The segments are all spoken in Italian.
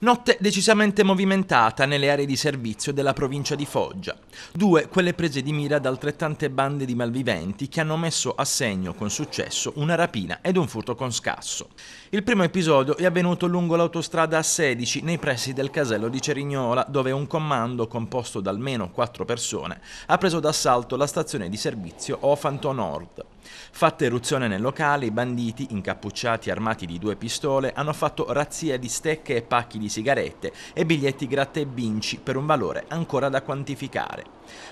Notte decisamente movimentata nelle aree di servizio della provincia di Foggia. Due quelle prese di mira da altrettante bande di malviventi che hanno messo a segno con successo una rapina ed un furto con scasso. Il primo episodio è avvenuto lungo l'autostrada A16 nei pressi del casello di Cerignola dove un comando composto da almeno quattro persone ha preso d'assalto la stazione di servizio Ofanto Nord. Fatta eruzione nel locale, i banditi, incappucciati armati di due pistole, hanno fatto razzia di stecche e pacchi di sigarette e biglietti gratta e vinci per un valore ancora da quantificare.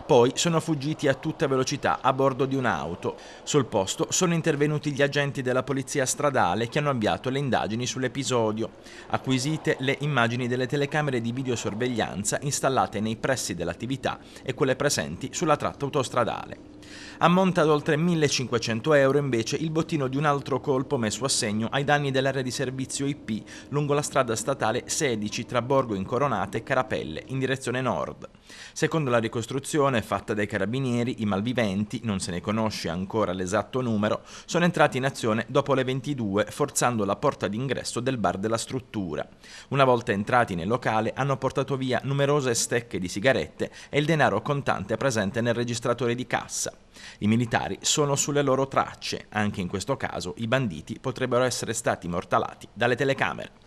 Poi sono fuggiti a tutta velocità a bordo di un'auto. Sul posto sono intervenuti gli agenti della polizia stradale che hanno avviato le indagini sull'episodio, acquisite le immagini delle telecamere di videosorveglianza installate nei pressi dell'attività e quelle presenti sulla tratta autostradale. Ammonta ad oltre 1500 euro invece il bottino di un altro colpo messo a segno ai danni dell'area di servizio IP lungo la strada statale 16 tra Borgo Incoronate e Carapelle in direzione nord. Secondo la ricostruzione esecuzione fatta dai carabinieri, i malviventi, non se ne conosce ancora l'esatto numero, sono entrati in azione dopo le 22 forzando la porta d'ingresso del bar della struttura. Una volta entrati nel locale hanno portato via numerose stecche di sigarette e il denaro contante presente nel registratore di cassa. I militari sono sulle loro tracce, anche in questo caso i banditi potrebbero essere stati mortalati dalle telecamere.